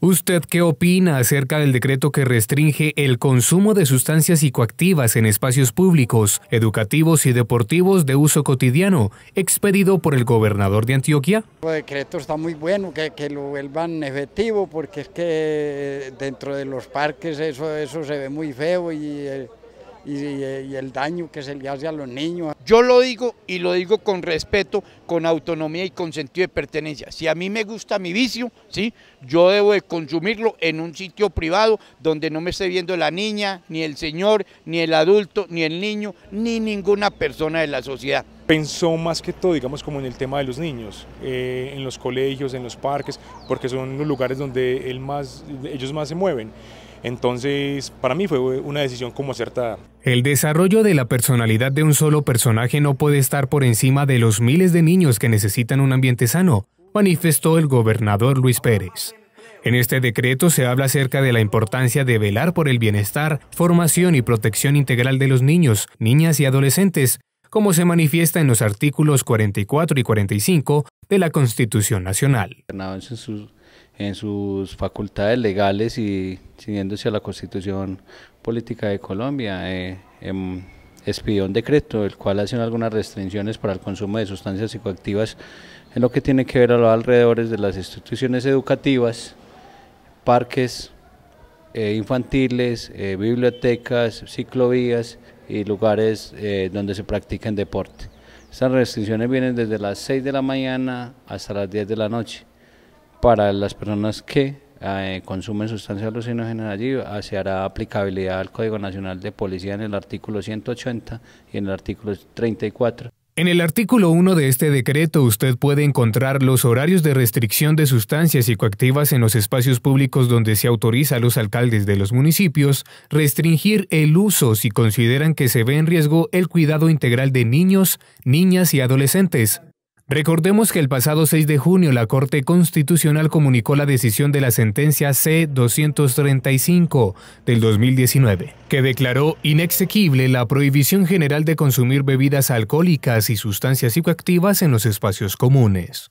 ¿Usted qué opina acerca del decreto que restringe el consumo de sustancias psicoactivas en espacios públicos, educativos y deportivos de uso cotidiano, expedido por el gobernador de Antioquia? El decreto está muy bueno, que, que lo vuelvan efectivo, porque es que dentro de los parques eso, eso se ve muy feo y... Eh, y, el daño que se le hace a los niños. Yo lo digo y lo digo con respeto, con autonomía y con sentido de pertenencia. Si a mí me gusta mi vicio, ¿sí? yo debo de consumirlo en un sitio privado donde no me esté viendo la niña, ni el señor, ni el adulto, ni el niño, ni ninguna persona de la sociedad pensó más que todo, digamos, como en el tema de los niños, eh, en los colegios, en los parques, porque son los lugares donde él más, ellos más se mueven. Entonces, para mí fue una decisión como acertada. El desarrollo de la personalidad de un solo personaje no puede estar por encima de los miles de niños que necesitan un ambiente sano, manifestó el gobernador Luis Pérez. En este decreto se habla acerca de la importancia de velar por el bienestar, formación y protección integral de los niños, niñas y adolescentes, como se manifiesta en los artículos 44 y 45 de la Constitución Nacional. En sus, en sus facultades legales y siguiéndose a la Constitución Política de Colombia, eh, em, expidió un decreto el cual hace algunas restricciones para el consumo de sustancias psicoactivas en lo que tiene que ver a los alrededores de las instituciones educativas, parques eh, infantiles, eh, bibliotecas, ciclovías y lugares eh, donde se practiquen deporte. Estas restricciones vienen desde las 6 de la mañana hasta las 10 de la noche para las personas que eh, consumen sustancias alucinógenas allí, se hará aplicabilidad al Código Nacional de Policía en el artículo 180 y en el artículo 34. En el artículo 1 de este decreto usted puede encontrar los horarios de restricción de sustancias psicoactivas en los espacios públicos donde se autoriza a los alcaldes de los municipios restringir el uso si consideran que se ve en riesgo el cuidado integral de niños, niñas y adolescentes. Recordemos que el pasado 6 de junio la Corte Constitucional comunicó la decisión de la sentencia C-235 del 2019, que declaró inexequible la prohibición general de consumir bebidas alcohólicas y sustancias psicoactivas en los espacios comunes.